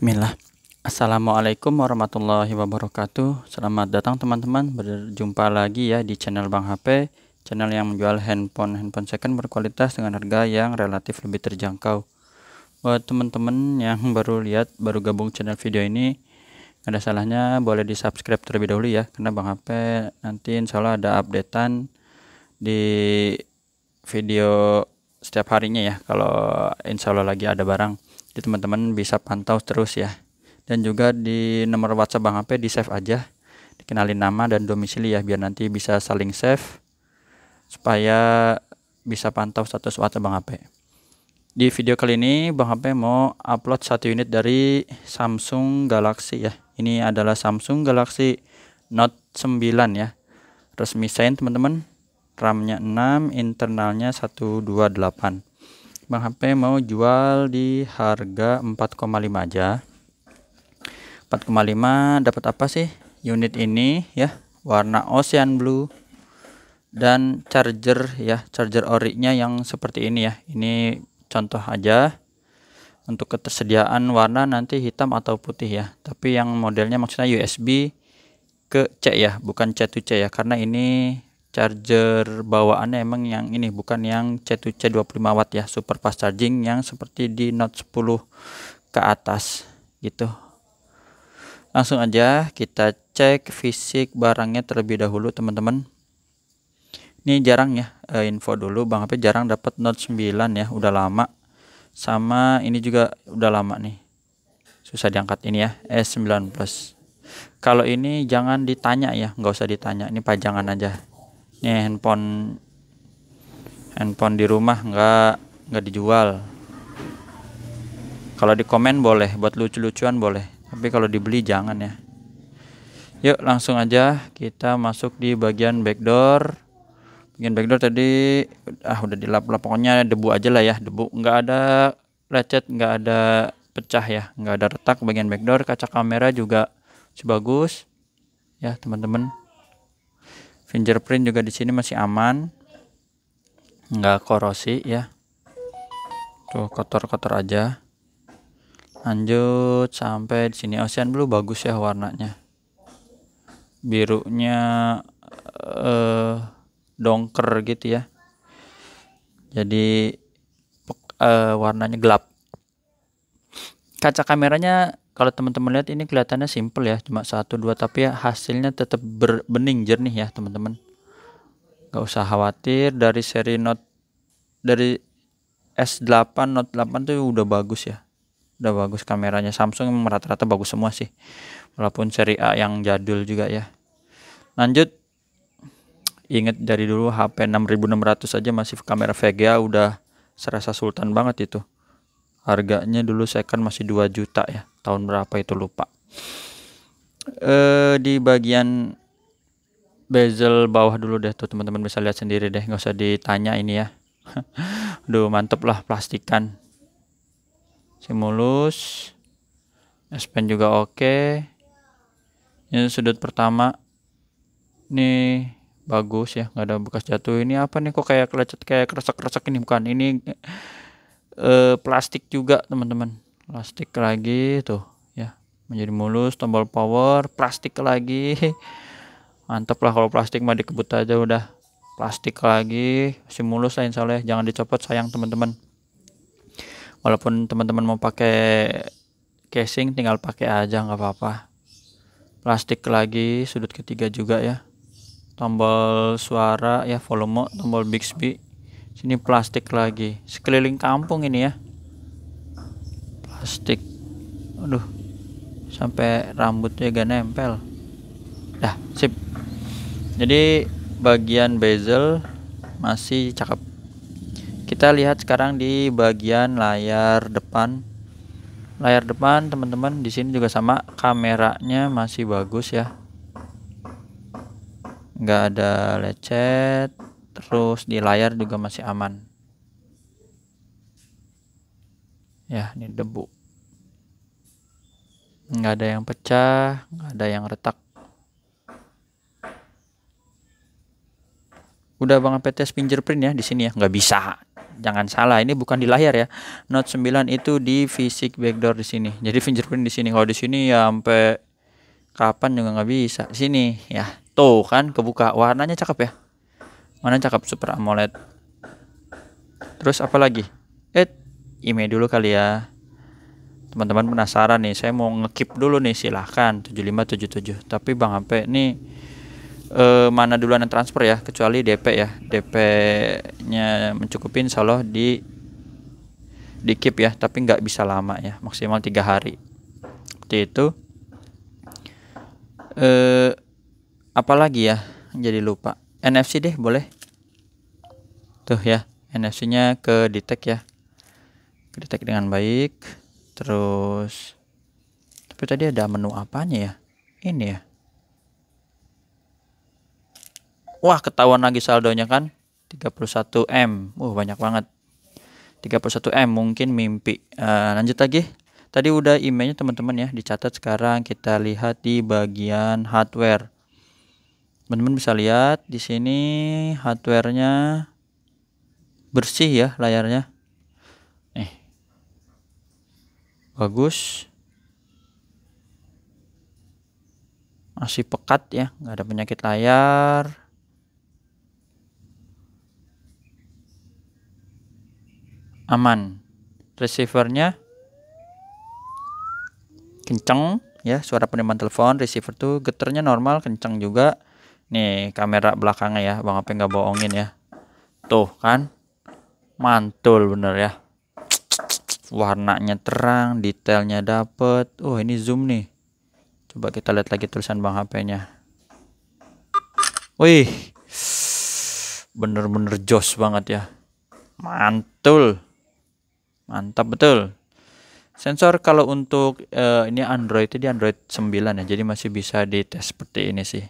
Bismillah Assalamualaikum warahmatullahi wabarakatuh Selamat datang teman-teman Berjumpa lagi ya di channel Bang HP Channel yang menjual handphone-handphone second kan berkualitas dengan harga yang relatif lebih terjangkau Buat teman-teman yang baru lihat, baru gabung channel video ini ada salahnya boleh di subscribe terlebih dahulu ya Karena Bang HP nanti insya Allah ada updatean Di video setiap harinya ya Kalau insya Allah lagi ada barang jadi teman-teman bisa pantau terus ya dan juga di nomor WhatsApp Bang HP di save aja dikenalin nama dan domisili ya biar nanti bisa saling save supaya bisa pantau status WhatsApp Bang HP di video kali ini Bang HP mau upload satu unit dari Samsung Galaxy ya ini adalah Samsung Galaxy Note 9 ya resmi sign teman-teman RAM-nya 6, internalnya 128 Bang HP mau jual di harga 4,5 aja 4,5 dapat apa sih unit ini ya warna ocean blue dan charger ya charger orinya yang seperti ini ya ini contoh aja untuk ketersediaan warna nanti hitam atau putih ya tapi yang modelnya maksudnya USB ke C ya bukan C2C ya karena ini charger bawaannya emang yang ini bukan yang C2C 25 watt ya super fast charging yang seperti di Note 10 ke atas gitu langsung aja kita cek fisik barangnya terlebih dahulu teman-teman ini jarang ya eh, info dulu Bang HP jarang dapat Note 9 ya udah lama sama ini juga udah lama nih susah diangkat ini ya S9 Plus kalau ini jangan ditanya ya nggak usah ditanya ini pajangan aja nih eh, handphone handphone di rumah nggak nggak dijual kalau di komen boleh buat lucu-lucuan boleh tapi kalau dibeli jangan ya yuk langsung aja kita masuk di bagian backdoor bagian backdoor tadi ah udah dilap-lap pokoknya debu aja lah ya debu nggak ada lecet nggak ada pecah ya nggak ada retak bagian backdoor kaca kamera juga sebagus ya teman-teman fingerprint juga di sini masih aman nggak korosi ya tuh kotor-kotor aja lanjut sampai di sini ocean blue bagus ya warnanya birunya eh, dongker gitu ya jadi eh, warnanya gelap kaca kameranya kalau teman-teman lihat ini kelihatannya simple ya cuma satu dua tapi ya hasilnya tetap berbening jernih ya teman-teman nggak usah khawatir dari seri Note dari S8 Note 8 tuh udah bagus ya udah bagus kameranya Samsung rata-rata bagus semua sih walaupun seri A yang jadul juga ya lanjut inget dari dulu HP 6600 aja masih kamera VGA udah serasa sultan banget itu harganya dulu second kan masih 2 juta ya tahun berapa itu lupa eh di bagian bezel bawah dulu deh tuh teman-teman bisa lihat sendiri deh nggak usah ditanya ini ya Aduh mantep lah plastikan simulus S Pen juga oke okay. ini sudut pertama Ini bagus ya nggak ada bekas jatuh ini apa nih kok kayak kelecet kayak keresek-keresek ini bukan ini eh, plastik juga teman-teman plastik lagi tuh ya menjadi mulus tombol power plastik lagi mantep lah kalau plastik mah dikebut aja udah plastik lagi masih mulus lah insya ya. jangan dicopot sayang teman-teman walaupun teman-teman mau pakai casing tinggal pakai aja nggak apa-apa plastik lagi sudut ketiga juga ya tombol suara ya volume tombol Bixby sini plastik lagi sekeliling kampung ini ya stick aduh sampai rambutnya gak nempel dah sip jadi bagian bezel masih cakep kita lihat sekarang di bagian layar depan layar depan teman-teman di sini juga sama kameranya masih bagus ya nggak ada lecet terus di layar juga masih aman ya ini debu nggak ada yang pecah nggak ada yang retak udah bang PTS fingerprint ya di sini ya nggak bisa jangan salah ini bukan di layar ya Note 9 itu di fisik backdoor di sini jadi fingerprint di sini kalau di sini ya sampai kapan juga nggak bisa sini ya tuh kan kebuka warnanya cakep ya warna cakep super AMOLED terus apa lagi eh IMEI dulu kali ya teman-teman penasaran nih saya mau ngekip dulu nih silahkan 7577 tapi Bang Ampe ini eh, mana duluan yang transfer ya kecuali DP ya DP nya mencukupin, insya Allah di di keep ya tapi nggak bisa lama ya maksimal tiga hari seperti itu eh apalagi ya jadi lupa NFC deh boleh tuh ya NFC nya ke detect e ya detect dengan baik terus tapi tadi ada menu apanya ya ini ya wah ketahuan lagi saldonya kan 31M uh banyak banget 31M mungkin mimpi uh, lanjut lagi tadi udah emailnya teman-teman ya dicatat sekarang kita lihat di bagian hardware teman-teman bisa lihat di sini hardwarenya bersih ya layarnya bagus masih pekat ya nggak ada penyakit layar aman receivernya kenceng ya suara penerimaan telepon receiver tuh geternya normal kenceng juga nih kamera belakangnya ya bang apa nggak bohongin ya tuh kan mantul bener ya warnanya terang detailnya dapet oh ini zoom nih coba kita lihat lagi tulisan bang HP-nya wih bener-bener jos banget ya mantul mantap betul sensor kalau untuk uh, ini Android itu di Android 9 ya jadi masih bisa dites seperti ini sih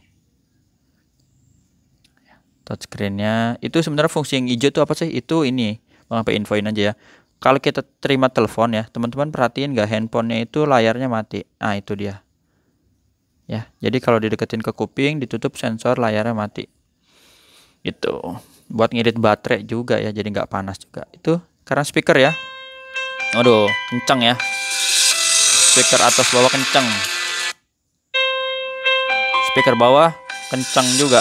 touchscreennya itu sebenarnya fungsi yang hijau itu apa sih itu ini bang HP infoin aja ya kalau kita terima telepon ya teman-teman perhatiin nggak handphonenya itu layarnya mati Nah, itu dia ya jadi kalau dideketin ke kuping ditutup sensor layarnya mati gitu buat ngirit baterai juga ya jadi nggak panas juga itu karena speaker ya aduh kenceng ya speaker atas bawah kenceng. speaker bawah kenceng juga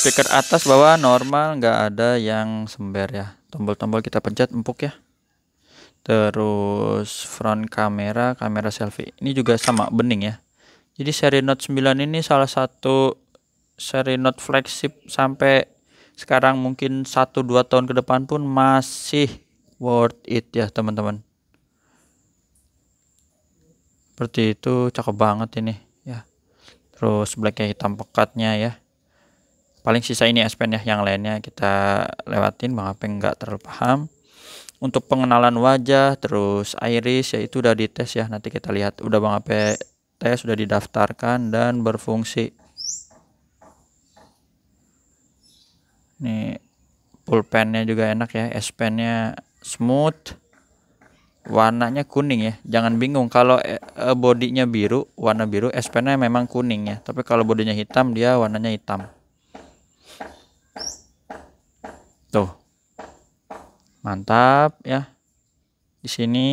speaker atas bawah normal nggak ada yang sember ya tombol-tombol kita pencet empuk ya terus front kamera kamera selfie ini juga sama bening ya jadi seri Note 9 ini salah satu seri Note flagship sampai sekarang mungkin 1-2 tahun ke depan pun masih worth it ya teman-teman seperti itu cakep banget ini ya terus blacknya hitam pekatnya ya paling sisa ini S Pen ya yang lainnya kita lewatin Bang Apeng nggak terlalu paham untuk pengenalan wajah terus iris yaitu udah dites ya nanti kita lihat udah Bang ape tes sudah didaftarkan dan berfungsi nih pulpennya juga enak ya S pen nya smooth warnanya kuning ya jangan bingung kalau eh, bodinya biru warna biru S pen nya memang kuning ya tapi kalau bodinya hitam dia warnanya hitam mantap ya di sini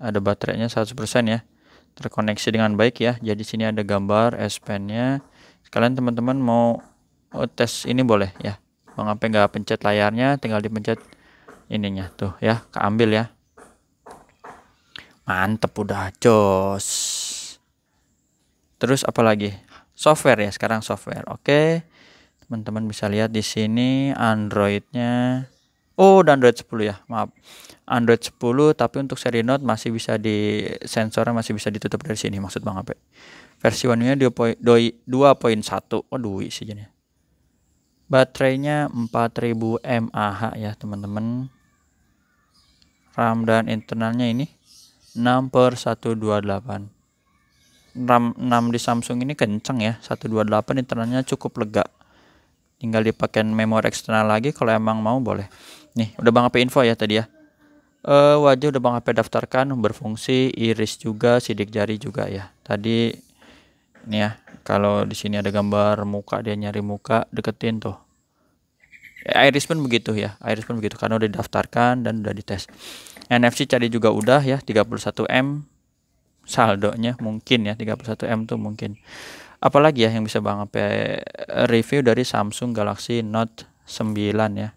ada baterainya 100% ya terkoneksi dengan baik ya jadi sini ada gambar S Pen nya sekalian teman-teman mau oh, tes ini boleh ya mengapa nggak pencet layarnya tinggal dipencet ininya tuh ya keambil ya mantep udah jos terus apalagi software ya sekarang software oke teman-teman bisa lihat di sini Androidnya Oh, dan Android 10 ya, maaf. Android 10 tapi untuk seri Note masih bisa di sensornya masih bisa ditutup dari sini maksud Bang Ape. Versi One nya 2.1. duit isi jenis. Baterainya 4000 mAh ya, teman-teman. RAM dan internalnya ini 6 per 128 RAM 6 di Samsung ini kenceng ya 128 internalnya cukup lega tinggal dipakai memori eksternal lagi kalau emang mau boleh Nih, udah Bang HP info ya tadi ya. Uh, wajah udah Bang HP daftarkan, berfungsi iris juga, sidik jari juga ya. Tadi nih ya, kalau di sini ada gambar muka dia nyari muka, deketin tuh. Eh, iris pun begitu ya, iris pun begitu karena udah didaftarkan dan udah dites. NFC cari juga udah ya, 31M saldonya mungkin ya 31M tuh mungkin. Apalagi ya yang bisa Bang HP review dari Samsung Galaxy Note 9 ya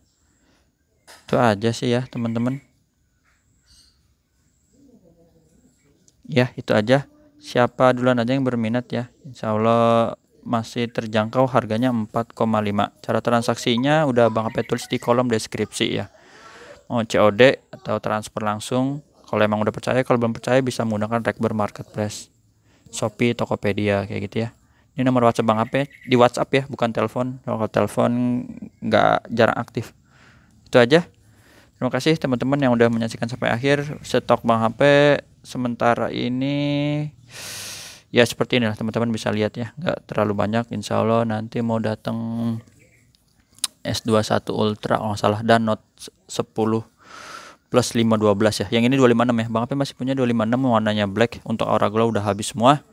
itu aja sih ya teman-teman ya itu aja siapa duluan aja yang berminat ya Insya Allah masih terjangkau harganya 4,5 cara transaksinya udah Bang Ape tulis di kolom deskripsi ya mau COD atau transfer langsung kalau emang udah percaya kalau belum percaya bisa menggunakan Rekber Marketplace Shopee Tokopedia kayak gitu ya ini nomor WhatsApp Bang Ape di WhatsApp ya bukan telepon kalau telepon nggak jarang aktif itu aja terima kasih teman-teman yang udah menyaksikan sampai akhir stok bang HP sementara ini ya seperti inilah teman-teman bisa lihat ya nggak terlalu banyak insya Allah nanti mau datang S21 Ultra oh, salah dan Note 10 plus 512 ya yang ini 256 ya Bang HP masih punya 256 warnanya black untuk aura glow udah habis semua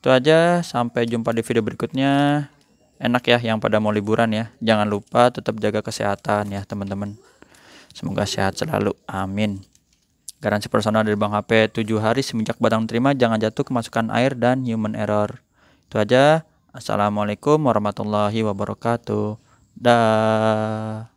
itu aja sampai jumpa di video berikutnya enak ya yang pada mau liburan ya. Jangan lupa tetap jaga kesehatan ya teman-teman. Semoga sehat selalu. Amin. Garansi personal dari Bank HP 7 hari semenjak batang terima jangan jatuh kemasukan air dan human error. Itu aja. Assalamualaikum warahmatullahi wabarakatuh. Dah.